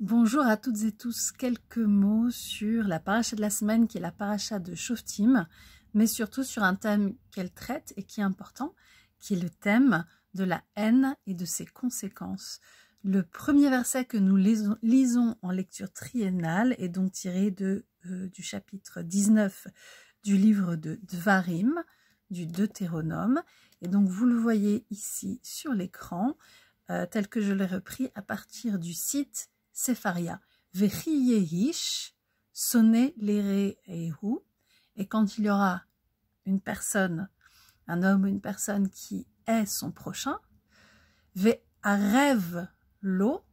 Bonjour à toutes et tous, quelques mots sur la paracha de la semaine qui est la paracha de Shoftim, mais surtout sur un thème qu'elle traite et qui est important, qui est le thème de la haine et de ses conséquences. Le premier verset que nous lisons en lecture triennale est donc tiré de, euh, du chapitre 19 du livre de Dvarim, du Deutéronome, et donc vous le voyez ici sur l'écran, euh, tel que je l'ai repris à partir du site Sepharia. Vechiyehish, sonnez l'ere et rou Et quand il y aura une personne, un homme ou une personne qui est son prochain, ve rêve l'eau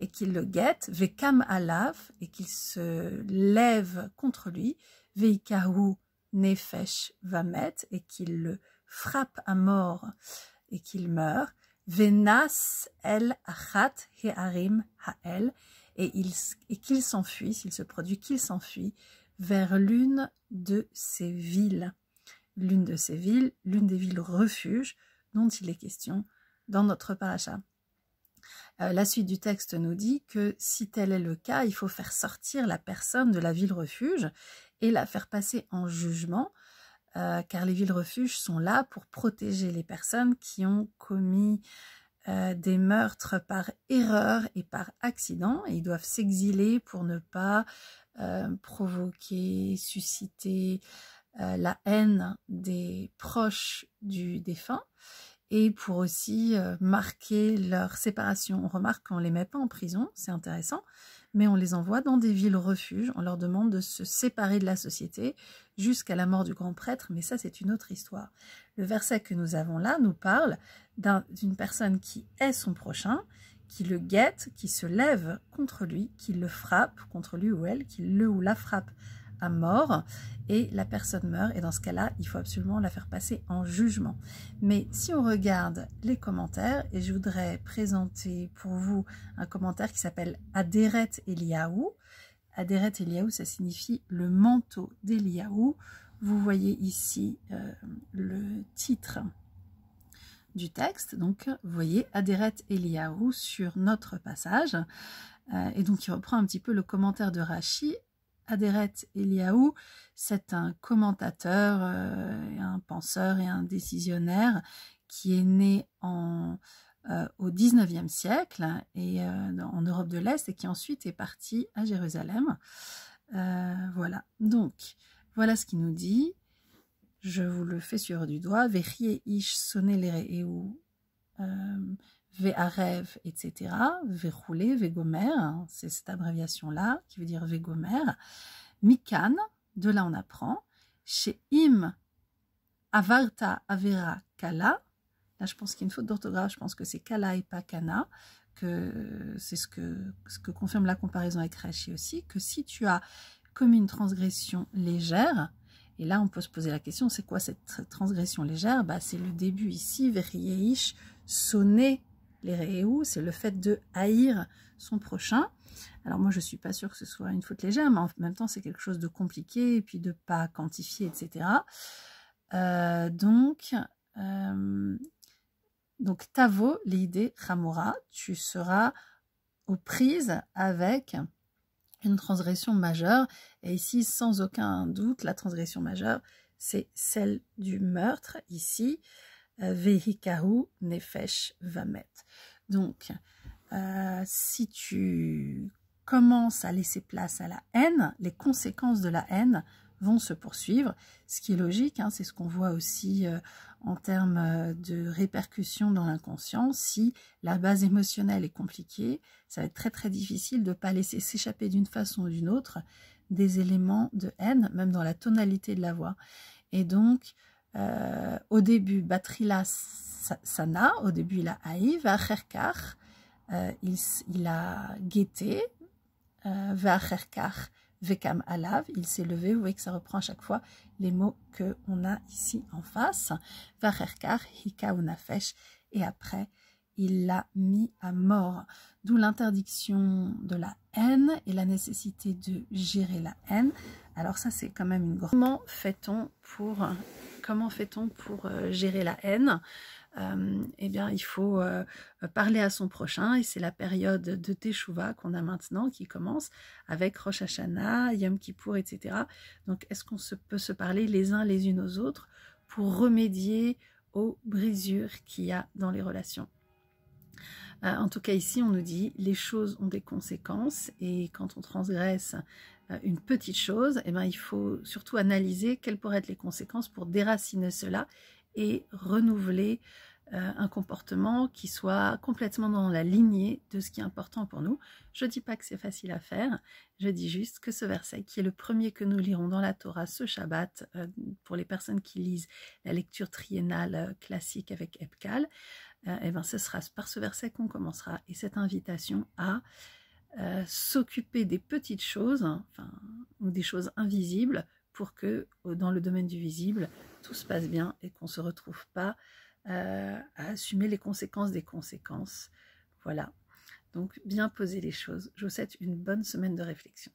et qu'il le guette, ve kam alav et qu'il se lève contre lui, ve nefesh vamet et qu'il le frappe à mort et qu'il meurt, Venas el achat he'arim ha'el, et, qu'il s'enfuit, s'il se produit, qu'il s'enfuit vers l'une de ces villes. L'une de ces villes, l'une des villes refuges dont il est question dans notre paracha. Euh, la suite du texte nous dit que si tel est le cas, il faut faire sortir la personne de la ville refuge et la faire passer en jugement euh, car les villes refuges sont là pour protéger les personnes qui ont commis euh, des meurtres par erreur et par accident. Et ils doivent s'exiler pour ne pas euh, provoquer, susciter la haine des proches du défunt et pour aussi marquer leur séparation. On remarque qu'on ne les met pas en prison, c'est intéressant, mais on les envoie dans des villes refuges, on leur demande de se séparer de la société jusqu'à la mort du grand prêtre, mais ça c'est une autre histoire. Le verset que nous avons là nous parle d'une personne qui est son prochain, qui le guette, qui se lève contre lui, qui le frappe, contre lui ou elle, qui le ou la frappe à mort, et la personne meurt. Et dans ce cas-là, il faut absolument la faire passer en jugement. Mais si on regarde les commentaires, et je voudrais présenter pour vous un commentaire qui s'appelle Adéret Eliaou. Adéret Eliaou, ça signifie le manteau d'Eliaou. Vous voyez ici euh, le titre du texte. Donc, vous voyez Adéret Eliaou sur notre passage. Euh, et donc, il reprend un petit peu le commentaire de Rachi Adéret Eliaou, c'est un commentateur, euh, un penseur et un décisionnaire qui est né en, euh, au 19e siècle et euh, en Europe de l'Est et qui ensuite est parti à Jérusalem. voilà, donc voilà ce qu'il nous dit. Je vous le fais sur du doigt. Vechie ish Euh, Ve'arev, etc. Ve'roulé, Ve'gomer, hein, c'est cette abréviation-là qui veut dire Ve'gomer. Mikan, de là on apprend. Chez Im, Avarta, Avera, Kala. Là, je pense qu'il y a une faute d'orthographe, je pense que c'est Kala et pas Kana. Que c'est ce que, ce que confirme la comparaison avec rachi aussi, que si tu as commis une transgression légère, et là, on peut se poser la question, c'est quoi cette transgression légère bah, C'est le début ici, Verieish, sonner les c'est le fait de haïr son prochain. Alors moi, je ne suis pas sûre que ce soit une faute légère, mais en même temps, c'est quelque chose de compliqué, et puis de pas quantifier, etc. Euh, donc, euh, donc, Tavo, l'idée, Ramora, tu seras aux prises avec une transgression majeure. Et ici, sans aucun doute, la transgression majeure, c'est celle du meurtre, ici. Euh, Nefesh Donc, euh, si tu commences à laisser place à la haine, les conséquences de la haine vont se poursuivre, ce qui est logique, hein, c'est ce qu'on voit aussi euh, en termes de répercussions dans l'inconscient. Si la base émotionnelle est compliquée, ça va être très très difficile de ne pas laisser s'échapper d'une façon ou d'une autre des éléments de haine, même dans la tonalité de la voix. Et donc, euh, au début, Batrila Sana, au début il a haï, Vacherkar, euh, il, il a guetté, euh, Vacherkar, Vekam Alav, il s'est levé, vous voyez que ça reprend à chaque fois les mots qu'on a ici en face, Vacherkar, Hika Unafesh, et après, il l'a mis à mort. D'où l'interdiction de la haine et la nécessité de gérer la haine. Alors ça, c'est quand même une grande... Comment fait-on pour comment fait-on pour euh, gérer la haine euh, eh bien, il faut euh, parler à son prochain et c'est la période de Teshuvah qu'on a maintenant qui commence avec Rosh Hashanah, Yom Kippour, etc. Donc, est-ce qu'on se, peut se parler les uns les unes aux autres pour remédier aux brisures qu'il y a dans les relations En tout cas, ici, on nous dit les choses ont des conséquences et quand on transgresse euh, une petite chose, eh ben il faut surtout analyser quelles pourraient être les conséquences pour déraciner cela et renouveler euh, un comportement qui soit complètement dans la lignée de ce qui est important pour nous. Je ne dis pas que c'est facile à faire, je dis juste que ce verset, qui est le premier que nous lirons dans la Torah ce Shabbat, euh, pour les personnes qui lisent la lecture triennale classique avec Epkal, eh ben, ce sera par ce verset qu'on commencera et cette invitation à euh, s'occuper des petites choses, hein, enfin, des choses invisibles, pour que euh, dans le domaine du visible, tout se passe bien et qu'on ne se retrouve pas euh, à assumer les conséquences des conséquences. Voilà. Donc bien poser les choses. Je vous souhaite une bonne semaine de réflexion.